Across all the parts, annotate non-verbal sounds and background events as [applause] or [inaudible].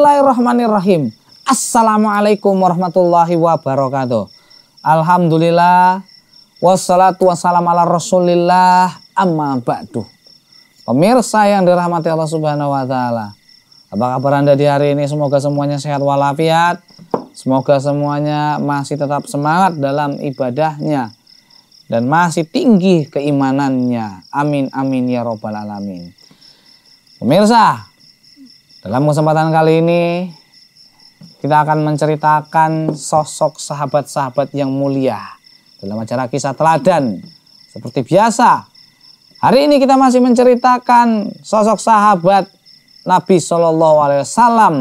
Bismillahirrahmanirrahim. Assalamualaikum warahmatullahi wabarakatuh. Alhamdulillah. Wassalatu wassalamu ala rasulillah amma ba'du. Pemirsa yang dirahmati Allah subhanahu wa ta'ala. Apa kabar anda di hari ini? Semoga semuanya sehat walafiat. Semoga semuanya masih tetap semangat dalam ibadahnya. Dan masih tinggi keimanannya. Amin amin ya robbal alamin. Pemirsa, dalam kesempatan kali ini, kita akan menceritakan sosok sahabat-sahabat yang mulia dalam acara kisah teladan. Seperti biasa, hari ini kita masih menceritakan sosok sahabat Nabi Shallallahu Alaihi Wasallam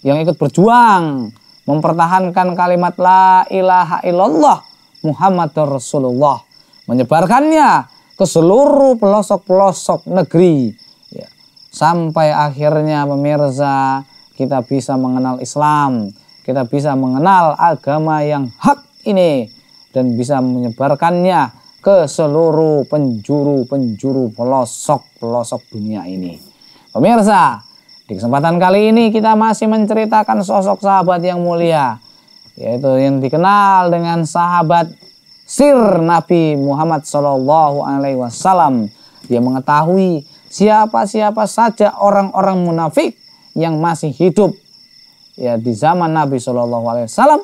yang ikut berjuang mempertahankan kalimat la ilaha illallah Muhammad Rasulullah menyebarkannya ke seluruh pelosok-pelosok negeri Sampai akhirnya pemirsa kita bisa mengenal Islam, kita bisa mengenal agama yang hak ini dan bisa menyebarkannya ke seluruh penjuru-penjuru pelosok-pelosok dunia ini. Pemirsa, di kesempatan kali ini kita masih menceritakan sosok sahabat yang mulia, yaitu yang dikenal dengan sahabat sir Nabi Muhammad SAW. Alaihi Wasallam. Dia mengetahui siapa-siapa saja orang-orang munafik yang masih hidup ya di zaman Nabi Shallallahu Alaihi Wasallam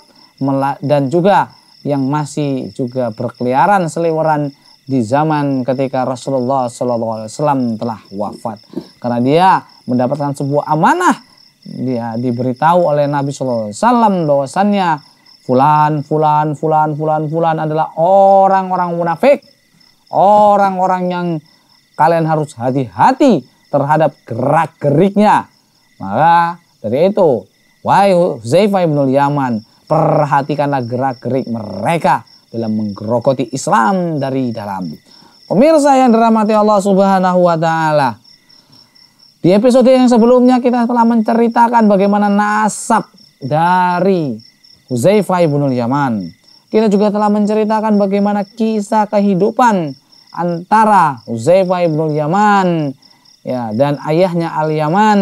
dan juga yang masih juga berkeliaran seliweran di zaman ketika Rasulullah Shallallahu Alaihi Wasallam telah wafat karena dia mendapatkan sebuah amanah dia diberitahu oleh Nabi Shallallahu Alaihi Wasallam bahwasannya fulan fulan fulan fulan fulan adalah orang-orang munafik orang-orang yang kalian harus hati-hati terhadap gerak-geriknya. Maka dari itu, wahai Huzaifah bin Yaman, perhatikanlah gerak-gerik mereka dalam menggerogoti Islam dari dalam. Pemirsa yang dirahmati Allah Subhanahu wa taala. Di episode yang sebelumnya kita telah menceritakan bagaimana nasab dari Huzaifah Ibnul Yaman. Kita juga telah menceritakan bagaimana kisah kehidupan antara Uzaifah ibnu Yaman ya dan ayahnya Al Yaman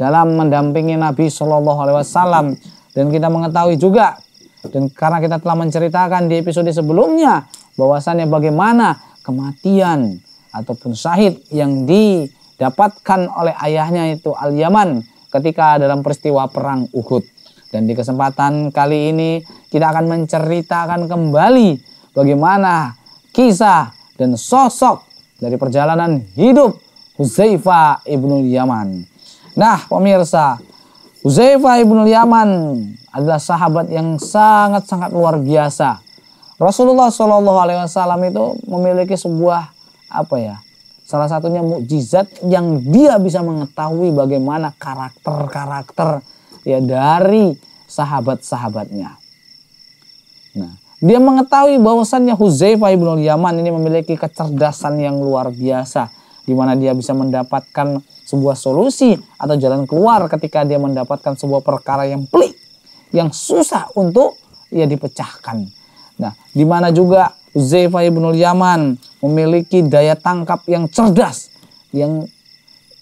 dalam mendampingi Nabi Shallallahu Alaihi Wasallam dan kita mengetahui juga dan karena kita telah menceritakan di episode sebelumnya bahwasannya bagaimana kematian ataupun syahid yang didapatkan oleh ayahnya itu Al Yaman ketika dalam peristiwa perang Uhud dan di kesempatan kali ini kita akan menceritakan kembali bagaimana kisah dan sosok dari perjalanan hidup Huzaifa ibnu Yaman. Nah, pemirsa, Huzaifa ibnu Yaman adalah sahabat yang sangat-sangat luar biasa. Rasulullah Shallallahu Alaihi Wasallam itu memiliki sebuah apa ya? Salah satunya mukjizat yang dia bisa mengetahui bagaimana karakter-karakter ya dari sahabat-sahabatnya. Nah, dia mengetahui bahwasannya Huzaifah ibn Yaman ini memiliki kecerdasan yang luar biasa. Di mana dia bisa mendapatkan sebuah solusi atau jalan keluar ketika dia mendapatkan sebuah perkara yang pelik. Yang susah untuk ia dipecahkan. Nah, di mana juga Huzaifah ibn Yaman memiliki daya tangkap yang cerdas. Yang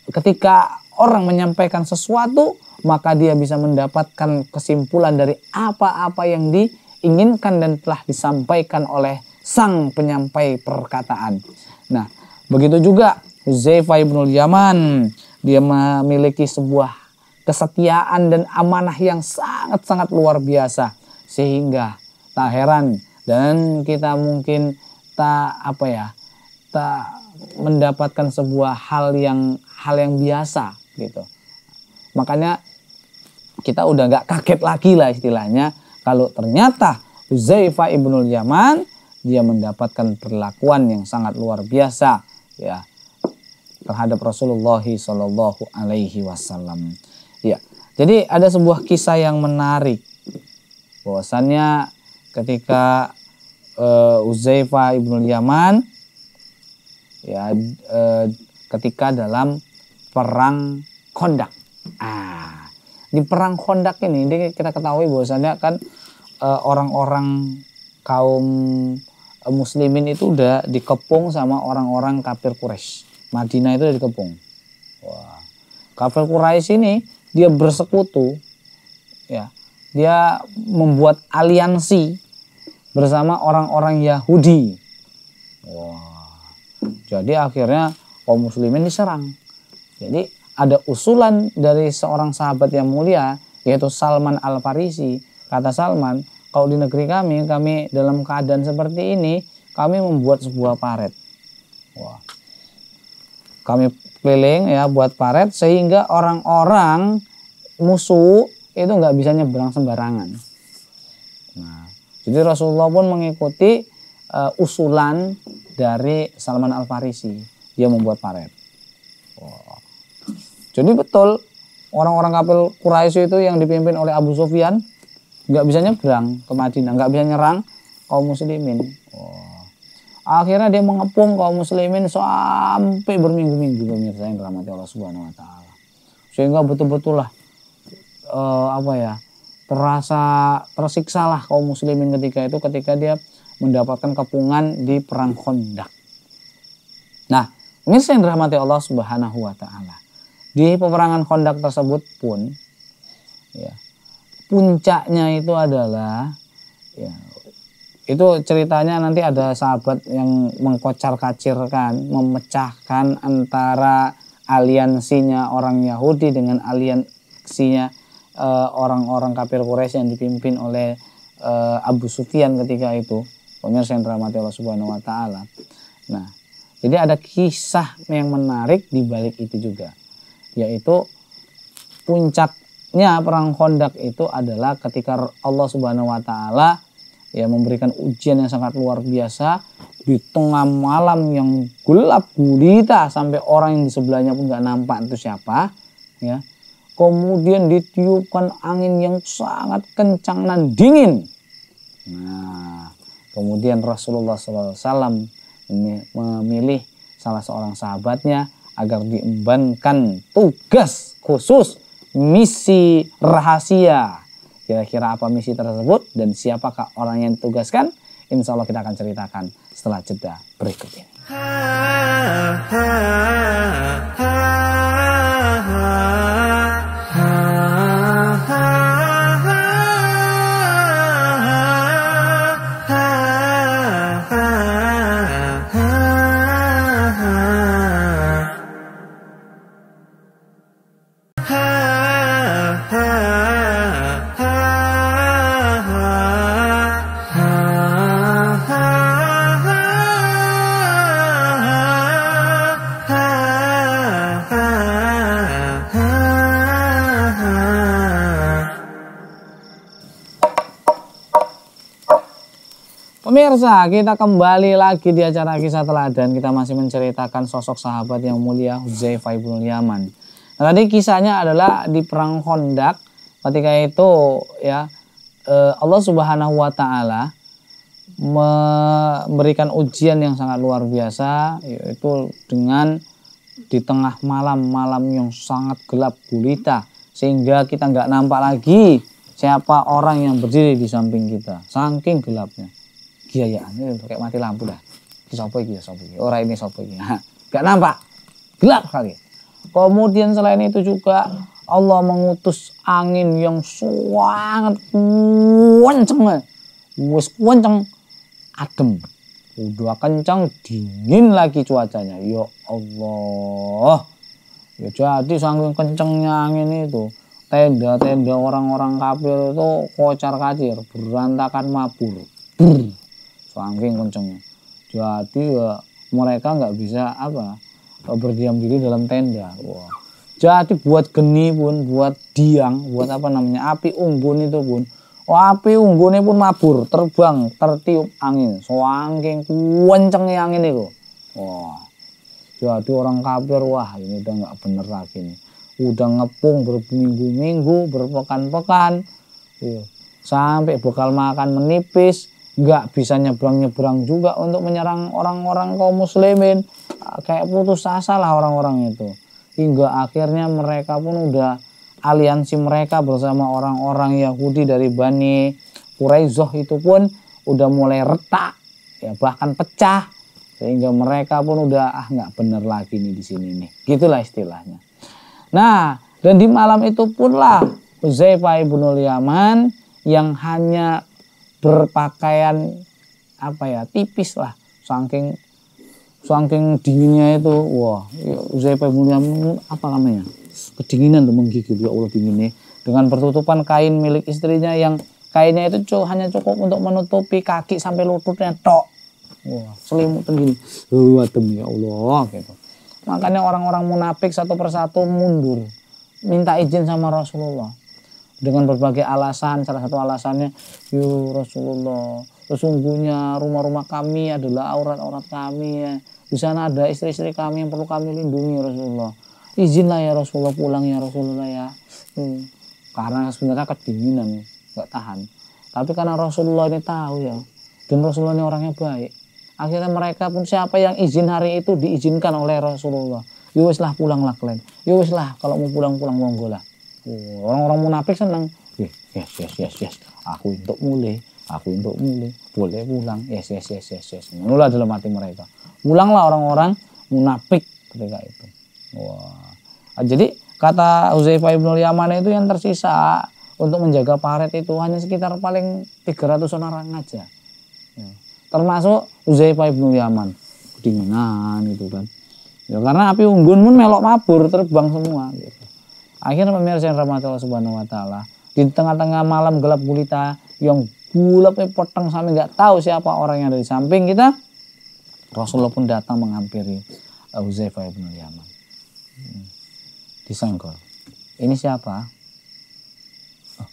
ketika orang menyampaikan sesuatu, maka dia bisa mendapatkan kesimpulan dari apa-apa yang di inginkan dan telah disampaikan oleh sang penyampai perkataan. Nah, begitu juga Huzaifah ibnul Yaman, dia memiliki sebuah kesetiaan dan amanah yang sangat-sangat luar biasa sehingga tak heran dan kita mungkin tak apa ya tak mendapatkan sebuah hal yang hal yang biasa gitu makanya kita udah nggak kaget lagi lah istilahnya kalau ternyata Huzaifah ibnul Yaman dia mendapatkan perlakuan yang sangat luar biasa ya terhadap Rasulullah Shallallahu Alaihi Wasallam. Ya, jadi ada sebuah kisah yang menarik bahwasannya ketika uh, eh, ibnu ibnul Yaman ya uh, ketika dalam perang Kondak. Ah, di perang Kondak ini kita ketahui bahwasannya kan Eh, orang-orang kaum eh, muslimin itu udah dikepung sama orang-orang kafir Quraisy. Madinah itu udah dikepung. Wah. Kafir Quraisy ini dia bersekutu ya. Dia membuat aliansi bersama orang-orang Yahudi. Wah. Jadi akhirnya kaum muslimin diserang. Jadi ada usulan dari seorang sahabat yang mulia yaitu Salman Al-Farisi Kata Salman, kalau di negeri kami, kami dalam keadaan seperti ini, kami membuat sebuah paret. Wah. Kami keliling ya buat paret sehingga orang-orang musuh itu nggak bisa nyebrang sembarangan. Nah, jadi Rasulullah pun mengikuti uh, usulan dari Salman Al Farisi. Dia membuat paret. Wah, Jadi betul orang-orang kafir Quraisy itu yang dipimpin oleh Abu Sufyan nggak bisa nyebrang ke Madinah nggak bisa nyerang kaum muslimin oh. akhirnya dia mengepung kaum muslimin sampai berminggu-minggu pemirsa yang dirahmati Allah Subhanahu Wa Taala sehingga betul-betul lah eh, apa ya terasa tersiksalah kaum muslimin ketika itu ketika dia mendapatkan kepungan di perang Khandaq. Nah, pemirsa yang dirahmati Allah Subhanahu wa taala. Di peperangan Khandaq tersebut pun ya, puncaknya itu adalah ya, itu ceritanya nanti ada sahabat yang mengkocar-kacirkan, memecahkan antara aliansinya orang Yahudi dengan aliansinya eh, orang-orang kafir Quraisy yang dipimpin oleh uh, Abu Sufyan ketika itu. Pemirsa yang dirahmati Allah Subhanahu wa taala. Nah, jadi ada kisah yang menarik di balik itu juga, yaitu puncak maksudnya perang kondak itu adalah ketika Allah Subhanahu wa taala ya memberikan ujian yang sangat luar biasa di tengah malam yang gelap gulita sampai orang yang di sebelahnya pun nggak nampak itu siapa ya kemudian ditiupkan angin yang sangat kencang dan dingin nah kemudian Rasulullah SAW memilih salah seorang sahabatnya agar diembankan tugas khusus misi rahasia. Kira-kira apa misi tersebut dan siapakah orang yang ditugaskan? Insya Allah kita akan ceritakan setelah jeda berikut ini. pemirsa, kita kembali lagi di acara kisah teladan. Kita masih menceritakan sosok sahabat yang mulia Huzaifah ibn Yaman. Nah, tadi kisahnya adalah di perang Kondak. Ketika itu ya eh, Allah Subhanahu wa taala memberikan ujian yang sangat luar biasa yaitu dengan di tengah malam-malam yang sangat gelap gulita sehingga kita nggak nampak lagi siapa orang yang berdiri di samping kita saking gelapnya iya ya kayak mati lampu dah Sopo iki ya sopo iki ora oh, ini sopo iki gak nampak gelap kali kemudian selain itu juga Allah mengutus angin yang sangat kenceng Wes kenceng adem udah kencang dingin lagi cuacanya ya Allah ya jadi sangat kencengnya angin itu tenda-tenda orang-orang kafir itu kocar kacir berantakan mabur Brr saking kencengnya. Jadi ya, mereka nggak bisa apa berdiam diri dalam tenda. Wow. Jadi buat geni pun, buat diang, buat apa namanya api unggun itu pun, oh, api unggunnya pun mabur, terbang, tertiup angin, soangking, kencengnya angin itu. Wah, jadi orang kafir wah ini udah nggak bener lagi nih. Udah ngepung berminggu-minggu, berpekan-pekan, iya. sampai bekal makan menipis, nggak bisa nyebrang-nyebrang juga untuk menyerang orang-orang kaum muslimin kayak putus asa lah orang-orang itu hingga akhirnya mereka pun udah aliansi mereka bersama orang-orang Yahudi dari Bani Quraizoh itu pun udah mulai retak ya bahkan pecah sehingga mereka pun udah ah nggak bener lagi nih di sini nih gitulah istilahnya nah dan di malam itu pun lah Huzaifah ibnul Yaman yang hanya berpakaian apa ya tipis lah saking saking dinginnya itu wah Uzaifa ya, bin apa namanya kedinginan tuh menggigil ya Allah dinginnya dengan pertutupan kain milik istrinya yang kainnya itu hanya cukup untuk menutupi kaki sampai lututnya tok wah selimut gini watem ya Allah gitu makanya orang-orang munafik satu persatu mundur minta izin sama Rasulullah dengan berbagai alasan salah satu alasannya yuk Rasulullah sesungguhnya rumah-rumah kami adalah aurat-aurat kami ya di sana ada istri-istri kami yang perlu kami lindungi ya Rasulullah izinlah ya Rasulullah pulang ya Rasulullah ya hmm. karena sebenarnya kedinginan nggak tahan tapi karena Rasulullah ini tahu ya dan Rasulullah ini orangnya baik akhirnya mereka pun siapa yang izin hari itu diizinkan oleh Rasulullah yowes pulanglah kalian yowes kalau mau pulang pulang monggo lah Eh, orang-orang munafik senang. Yes, yes, yes, yes, Aku untuk mulai, aku untuk mulai. Boleh pulang. Yes, yes, yes, yes, yes. Menulah dalam hati mereka. Pulanglah orang-orang munafik ketika itu. Wah. Jadi kata Huzaifah ibnul Yaman itu yang tersisa untuk menjaga paret itu hanya sekitar paling 300 orang aja. Ya. Termasuk Huzaifah ibnul Yaman. Kedinginan gitu kan. Ya karena api unggun pun melok mabur terbang semua gitu. Akhirnya pemirsa yang rahmat Allah Subhanahu wa taala, di tengah-tengah malam gelap gulita yang gulapnya potong sampai nggak tahu siapa orang yang ada di samping kita, Rasulullah pun datang menghampiri eh, Huzaifah bin Yaman. Hmm. Disenggol. Ini siapa? Oh.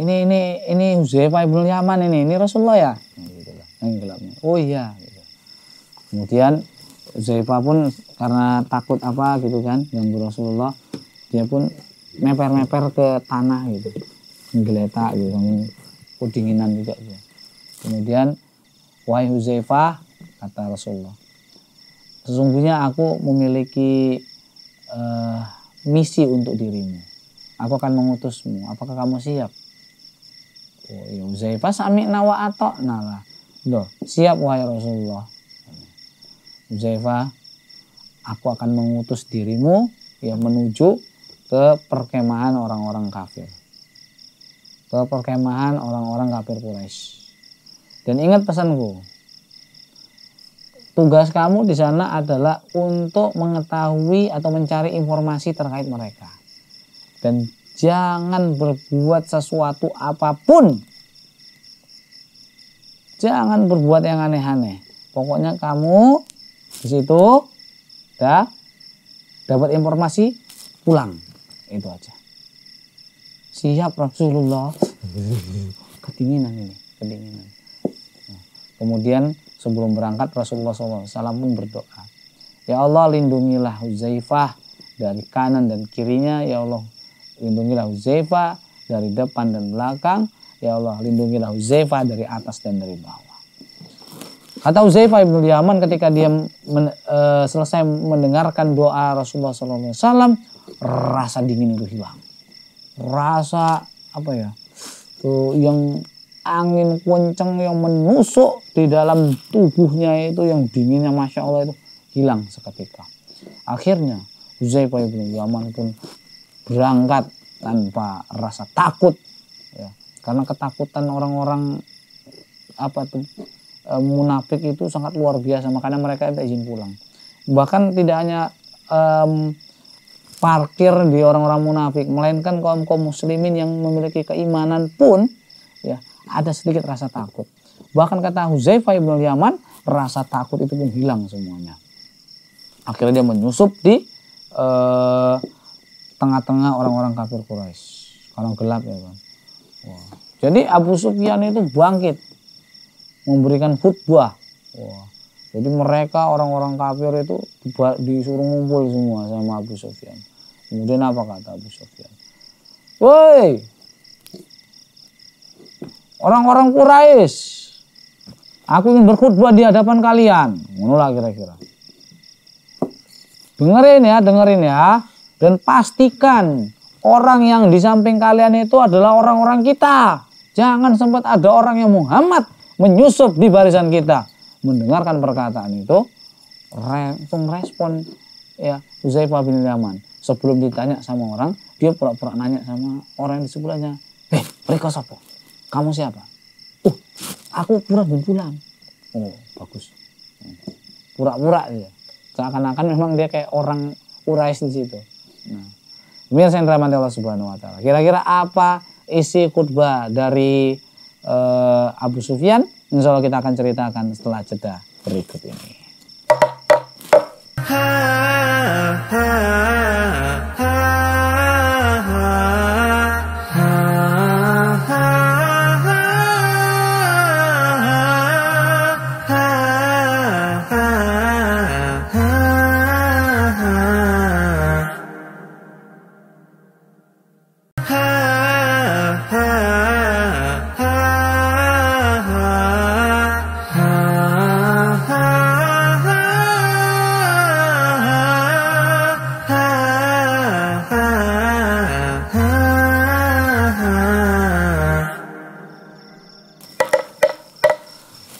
Ini ini ini Huzaifah bin Yaman ini, ini Rasulullah ya? Nah, gitu yang gelapnya. Oh iya. Gitu. Kemudian Huzaifah pun karena takut apa gitu kan, yang Rasulullah, dia pun meper-meper ke tanah gitu menggeletak gitu kedinginan juga gitu. kemudian wahai Huzaifah kata Rasulullah sesungguhnya aku memiliki uh, misi untuk dirimu aku akan mengutusmu apakah kamu siap oh, ya Huzaifah sami nawa atok nala Loh, siap wahai Rasulullah Huzaifah aku akan mengutus dirimu ya menuju ke perkemahan orang-orang kafir. Ke perkemahan orang-orang kafir Quraisy. Dan ingat pesanku. Tugas kamu di sana adalah untuk mengetahui atau mencari informasi terkait mereka. Dan jangan berbuat sesuatu apapun. Jangan berbuat yang aneh-aneh. Pokoknya kamu di situ dah dapat informasi pulang itu aja siap Rasulullah [laughs] kedinginan ini kedinginan nah, kemudian sebelum berangkat Rasulullah SAW pun berdoa ya Allah lindungilah Huzaifah dari kanan dan kirinya ya Allah lindungilah Huzaifah dari depan dan belakang ya Allah lindungilah Huzaifah dari atas dan dari bawah Kata Uzaifah ibnu Yaman ketika dia men, e, selesai mendengarkan doa Rasulullah SAW, rasa dingin itu hilang. Rasa apa ya? Tuh yang angin kenceng yang menusuk di dalam tubuhnya itu yang dinginnya masya Allah itu hilang seketika. Akhirnya Huzaifah bin Yaman pun berangkat tanpa rasa takut ya. karena ketakutan orang-orang apa tuh e, munafik itu sangat luar biasa makanya mereka tidak izin pulang bahkan tidak hanya parkir di orang-orang munafik melainkan kaum-kaum muslimin yang memiliki keimanan pun ya ada sedikit rasa takut bahkan kata Huzaifah ibn Yaman rasa takut itu pun hilang semuanya akhirnya dia menyusup di eh, tengah-tengah orang-orang kafir Quraisy kalau gelap ya bang Wah. jadi Abu Sufyan itu bangkit memberikan khutbah Wah jadi mereka orang-orang kafir itu disuruh ngumpul semua sama Abu Sofyan. Kemudian apa kata Abu Sofyan? Woi, orang-orang Quraisy, aku ingin berkhutbah di hadapan kalian. Menolak kira-kira. Dengerin ya, dengerin ya. Dan pastikan orang yang di samping kalian itu adalah orang-orang kita. Jangan sempat ada orang yang Muhammad menyusup di barisan kita mendengarkan perkataan itu langsung respon ya Huzaifah bin Yaman sebelum ditanya sama orang dia pura-pura nanya sama orang yang di sebelahnya eh mereka siapa kamu siapa uh aku pura bin Fulan oh bagus pura-pura dia seakan-akan memang dia kayak orang Urais di situ nah Mirsa yang dirahmati Allah Subhanahu wa taala. Kira-kira apa isi khutbah dari uh, Abu Sufyan Insya Allah kita akan ceritakan setelah jeda berikut ini. Ha, ha.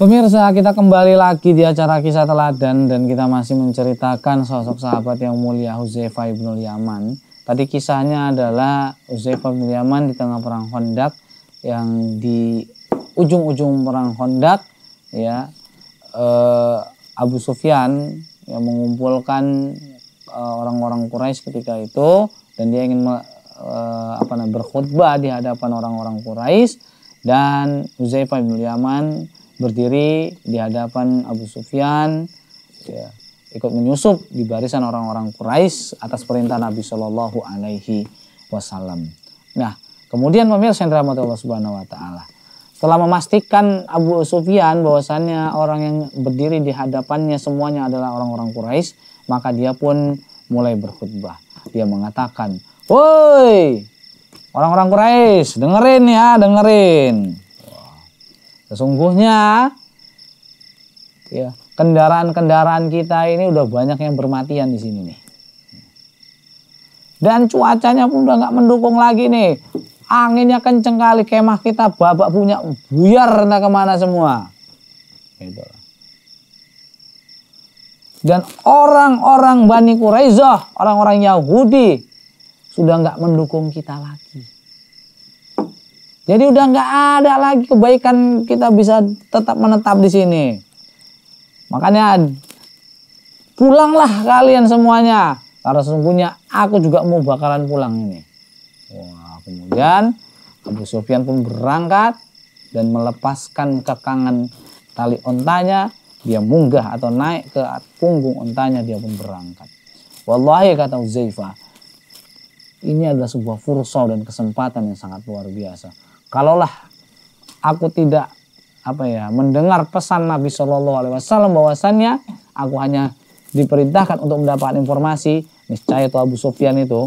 Pemirsa, kita kembali lagi di acara kisah teladan dan kita masih menceritakan sosok sahabat yang mulia Huzaifah ibnul Yaman. Tadi kisahnya adalah Huzaifah ibnul Yaman di tengah perang Hondak yang di ujung-ujung perang Hondak ya eh, Abu Sufyan yang mengumpulkan eh, orang-orang Quraisy ketika itu dan dia ingin eh, apa namanya berkhutbah di hadapan orang-orang Quraisy dan Huzaifah ibnul Yaman berdiri di hadapan Abu Sufyan ya, ikut menyusup di barisan orang-orang Quraisy atas perintah Nabi Shallallahu Alaihi Wasallam. Nah, kemudian pemirsa yang dirahmati Allah Subhanahu Wa Taala, telah memastikan Abu Sufyan bahwasannya orang yang berdiri di hadapannya semuanya adalah orang-orang Quraisy, maka dia pun mulai berkhutbah. Dia mengatakan, "Woi, orang-orang Quraisy, dengerin ya, dengerin." Sesungguhnya ya, kendaraan-kendaraan kita ini udah banyak yang bermatian di sini nih. Dan cuacanya pun udah nggak mendukung lagi nih. Anginnya kenceng kali, kemah kita babak punya buyar entah kemana semua. Gitu. Dan orang-orang Bani Quraizah, orang-orang Yahudi sudah nggak mendukung kita lagi. Jadi udah nggak ada lagi kebaikan kita bisa tetap menetap di sini. Makanya pulanglah kalian semuanya. Karena sesungguhnya aku juga mau bakalan pulang ini. Wah, kemudian Abu Sofyan pun berangkat dan melepaskan kekangan tali ontanya. Dia munggah atau naik ke punggung ontanya dia pun berangkat. Wallahi kata Uzaifah, ini adalah sebuah fursau dan kesempatan yang sangat luar biasa kalaulah aku tidak apa ya mendengar pesan Nabi Shallallahu Alaihi Wasallam bahwasannya aku hanya diperintahkan untuk mendapatkan informasi niscaya itu Abu Sufyan itu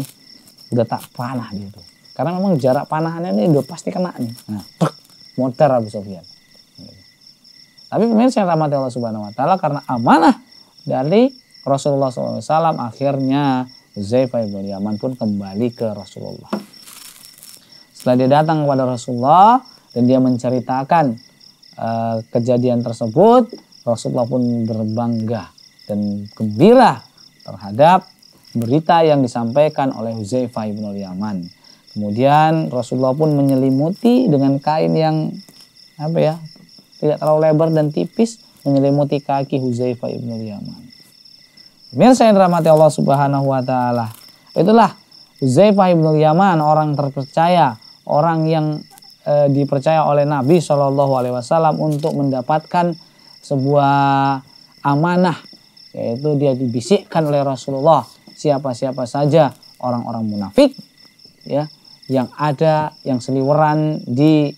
udah tak panah dia itu karena memang jarak panahannya ini udah pasti kena nih nah, tuk, modar Abu Sufyan tapi pemirsa yang Ramadhan Allah Subhanahu Wa Taala karena amanah dari Rasulullah SAW akhirnya Zaifah ibn Yaman pun kembali ke Rasulullah. Setelah dia datang kepada Rasulullah dan dia menceritakan uh, kejadian tersebut, Rasulullah pun berbangga dan gembira terhadap berita yang disampaikan oleh Huzaifah ibn Yaman. Kemudian Rasulullah pun menyelimuti dengan kain yang apa ya tidak terlalu lebar dan tipis menyelimuti kaki Huzaifah ibn Yaman. Mirsa yang dirahmati Allah Subhanahu wa taala. Itulah Huzaifah ibn Yaman orang terpercaya orang yang e, dipercaya oleh Nabi Shallallahu Alaihi Wasallam untuk mendapatkan sebuah amanah yaitu dia dibisikkan oleh Rasulullah siapa-siapa saja orang-orang munafik ya yang ada yang seliweran di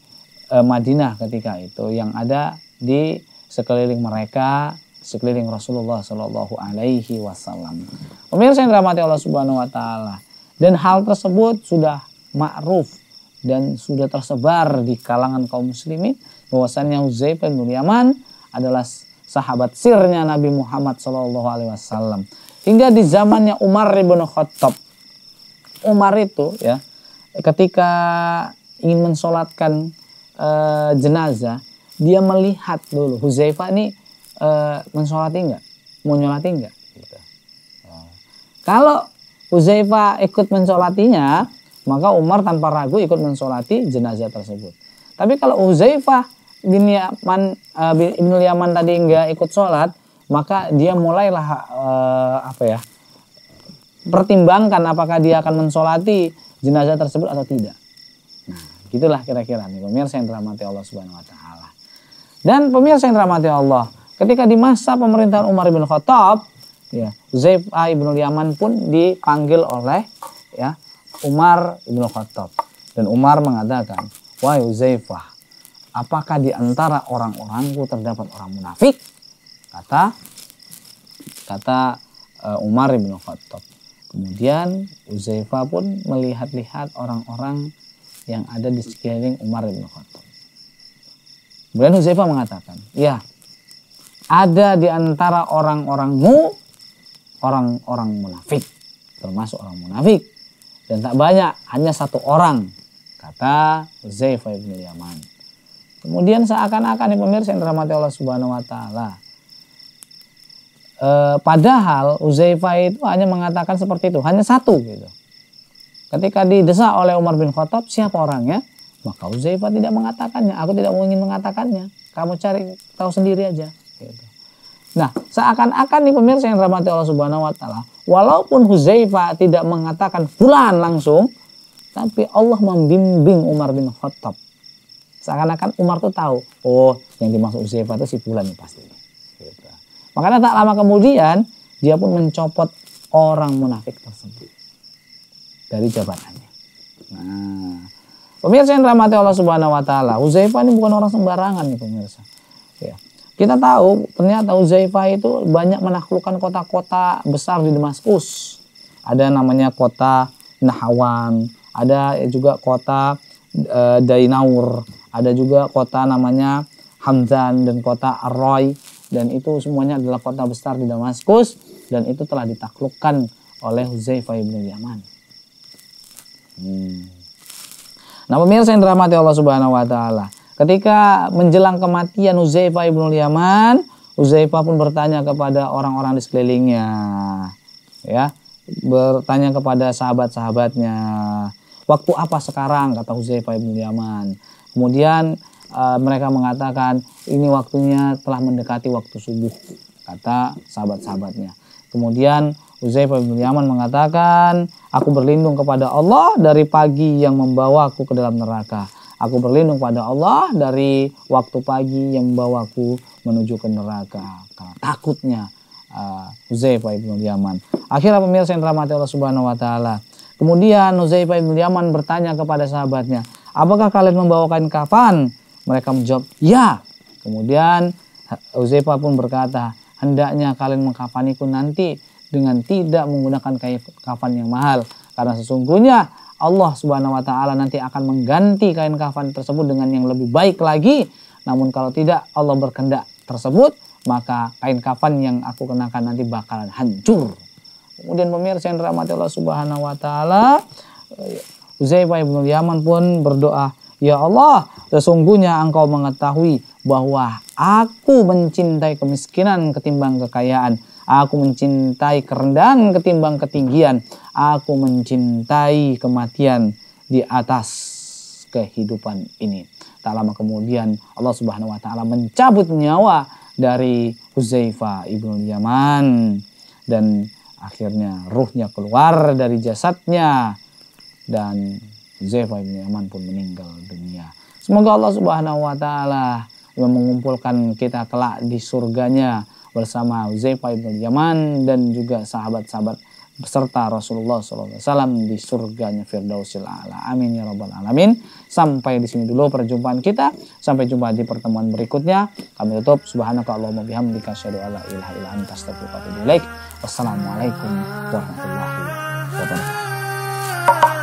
e, Madinah ketika itu yang ada di sekeliling mereka sekeliling Rasulullah Shallallahu Alaihi Wasallam. Pemirsa yang dirahmati Allah Subhanahu Wa Taala dan hal tersebut sudah ma'ruf dan sudah tersebar di kalangan kaum muslimin bahwasannya Uzaib bin Yaman adalah sahabat sirnya Nabi Muhammad Shallallahu alaihi wasallam. Hingga di zamannya Umar bin Khattab. Umar itu ya ketika ingin mensolatkan e, jenazah, dia melihat dulu Huzaifa ini e, mensolati enggak? Mau nyolati enggak? Gitu. Iya. Kalau Huzaifa ikut mensolatinya, maka Umar tanpa ragu ikut mensolati jenazah tersebut. Tapi kalau Uzaifah bin Yaman uh, bin Yaman tadi nggak ikut sholat, maka dia mulailah uh, apa ya pertimbangkan apakah dia akan mensolati jenazah tersebut atau tidak. Nah, gitulah kira-kira nih pemirsa yang dirahmati Allah Subhanahu wa taala. Dan pemirsa yang dirahmati Allah, ketika di masa pemerintahan Umar bin Khattab, ya, Zaid bin Yaman pun dipanggil oleh ya Umar Ibnu Khattab. Dan Umar mengatakan, Wahai Uzaifah, apakah di antara orang-orangku terdapat orang munafik? Kata kata eh, Umar Ibnu Khattab. Kemudian Uzaifah pun melihat-lihat orang-orang yang ada di sekeliling Umar Ibnu Khattab. Kemudian Uzaifah mengatakan, ya ada di antara orang-orangmu orang-orang munafik, termasuk orang munafik. Dan tak banyak, hanya satu orang, kata Huzaifah ibn Yaman. Kemudian seakan-akan pemirsa yang dirahmati Allah Subhanahu wa taala. E, padahal Uzaifah itu hanya mengatakan seperti itu, hanya satu gitu. Ketika didesak oleh Umar bin Khattab, siapa orangnya? Maka Uzaifah tidak mengatakannya, aku tidak ingin mengatakannya. Kamu cari tahu sendiri aja. Nah, seakan-akan nih pemirsa yang dirahmati Allah Subhanahu wa taala, walaupun Huzaifah tidak mengatakan fulan langsung, tapi Allah membimbing Umar bin Khattab. Seakan-akan Umar tuh tahu, oh, yang dimaksud Huzaifah itu si fulan nih pasti. Gitu. Makanya tak lama kemudian dia pun mencopot orang munafik tersebut dari jabatannya. Nah, pemirsa yang dirahmati Allah Subhanahu wa taala, Huzaifah ini bukan orang sembarangan nih pemirsa kita tahu ternyata Uzaifa itu banyak menaklukkan kota-kota besar di Damaskus. Ada namanya kota Nahawan, ada juga kota e, Dainaur, ada juga kota namanya Hamzan dan kota Arroy dan itu semuanya adalah kota besar di Damaskus dan itu telah ditaklukkan oleh Uzaifa ibnu Yaman. Hmm. Nah pemirsa yang dirahmati Allah Subhanahu wa taala, Ketika menjelang kematian Uzaifah ibnul Yaman, Uzaifah pun bertanya kepada orang-orang di sekelilingnya, ya, bertanya kepada sahabat-sahabatnya, waktu apa sekarang? Kata Uzaifah ibnul Yaman. Kemudian e, mereka mengatakan ini waktunya telah mendekati waktu subuh, kata sahabat-sahabatnya. Kemudian Uzaifah ibnu Yaman mengatakan, aku berlindung kepada Allah dari pagi yang membawaku ke dalam neraka Aku berlindung pada Allah dari waktu pagi yang membawaku menuju ke neraka. Karena takutnya uh, Huzaifah ibnu Yaman. Akhirnya pemirsa yang dirahmati Allah Subhanahu wa taala. Kemudian Huzaifah ibnu Yaman bertanya kepada sahabatnya, "Apakah kalian membawakan kafan?" Mereka menjawab, "Ya." Kemudian Huzaifah pun berkata, "Hendaknya kalian mengkafaniku nanti dengan tidak menggunakan kain kafan yang mahal karena sesungguhnya Allah Subhanahu wa taala nanti akan mengganti kain kafan tersebut dengan yang lebih baik lagi. Namun kalau tidak Allah berkendak tersebut, maka kain kafan yang aku kenakan nanti bakalan hancur. Kemudian pemirsa yang dirahmati Allah Subhanahu wa taala, Uzaifah bin Yaman pun berdoa, "Ya Allah, sesungguhnya Engkau mengetahui bahwa aku mencintai kemiskinan ketimbang kekayaan." Aku mencintai kerendahan ketimbang ketinggian. Aku mencintai kematian di atas kehidupan ini. Tak lama kemudian Allah Subhanahu wa taala mencabut nyawa dari Huzaifa ibnu Yaman dan akhirnya ruhnya keluar dari jasadnya dan Huzaifah ibnu Yaman pun meninggal dunia. Semoga Allah Subhanahu wa taala mengumpulkan kita kelak di surganya bersama Huzaifa ibnu Yaman dan juga sahabat-sahabat beserta Rasulullah SAW di surganya Firdausil Ala. Amin ya Rabbal alamin. Sampai di sini dulu perjumpaan kita. Sampai jumpa di pertemuan berikutnya. Kami tutup. Subhanaka Allahumma bihamdika syadu ala ilaha ila anta astagfirullahaladzim. Wassalamualaikum warahmatullahi wabarakatuh.